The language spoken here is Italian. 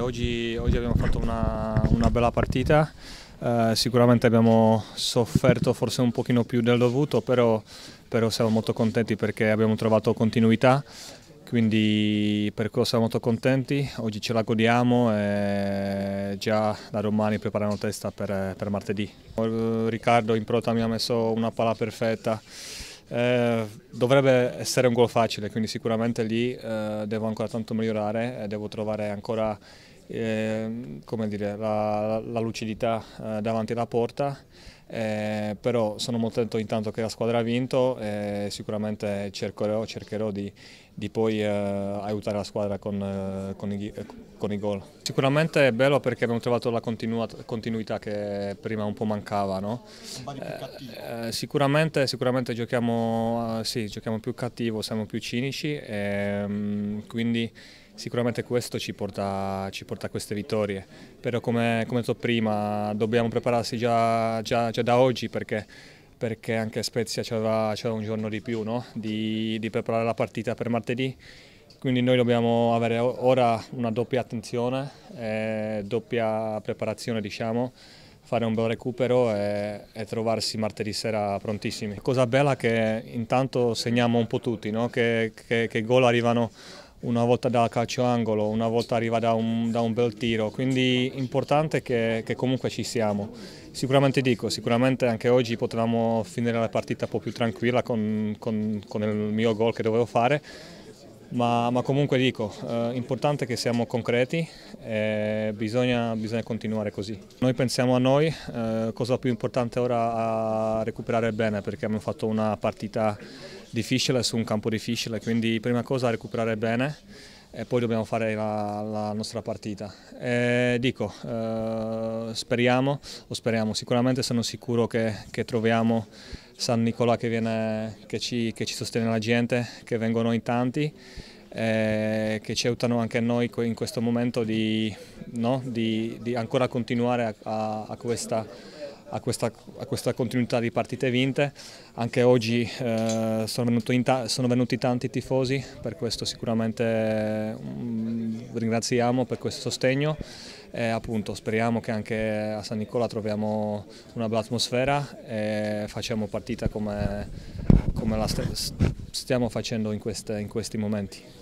Oggi, oggi, abbiamo fatto una, una bella partita, eh, sicuramente abbiamo sofferto forse un pochino più del dovuto, però, però siamo molto contenti perché abbiamo trovato continuità, quindi per questo siamo molto contenti, oggi ce la godiamo e già da domani prepariamo testa per, per martedì. Riccardo in prota mi ha messo una palla perfetta. Eh, dovrebbe essere un gol facile, quindi sicuramente lì eh, devo ancora tanto migliorare e devo trovare ancora Ehm, come dire, la, la, lucidità eh, davanti alla porta, eh, però sono contento intanto che la squadra ha vinto e sicuramente cercherò, cercherò di, di, poi eh, aiutare la squadra con, eh, con i, eh, con i gol. Sicuramente è bello perché abbiamo trovato la continuità che prima un po' mancava. No? Sicuramente, sicuramente giochiamo, ah, sì, giochiamo, più cattivo, siamo più cinici, e, ehm, quindi Sicuramente questo ci porta, ci porta a queste vittorie, però come, come detto prima dobbiamo prepararsi già, già, già da oggi perché perché anche Spezia c'era un giorno di più no? di, di, preparare la partita per martedì. Quindi noi dobbiamo avere ora una doppia attenzione, eh, doppia preparazione diciamo, fare un bel recupero e, e, trovarsi martedì sera prontissimi. Cosa bella che intanto segniamo un po' tutti, no? che, che, che gol arrivano una volta da calcio angolo, una volta arriva da un, da un bel tiro, quindi è importante che, che, comunque ci siamo. Sicuramente dico, sicuramente anche oggi potevamo finire la partita un po' più tranquilla con, con, con il mio gol che dovevo fare, ma, ma comunque dico, è eh, importante che siamo concreti e bisogna, bisogna, continuare così. Noi pensiamo a noi, eh, cosa più importante ora è recuperare bene perché abbiamo fatto una partita difficile su un campo difficile, quindi prima cosa recuperare bene e poi dobbiamo fare la, la nostra partita. E dico, eh, speriamo, o speriamo, sicuramente sono sicuro che, che troviamo San Nicolà che, viene, che, ci, che ci sostiene la gente, che vengono in tanti che ci aiutano anche noi in questo momento di, no, di, di ancora continuare a, a questa a questa, a questa continuità di partite vinte. Anche oggi eh, sono, ta sono, venuti tanti tifosi, per questo sicuramente um, ringraziamo per questo sostegno e appunto speriamo che anche a San Nicola troviamo una bella atmosfera e facciamo partita come, come la st stiamo facendo in, queste, in questi momenti.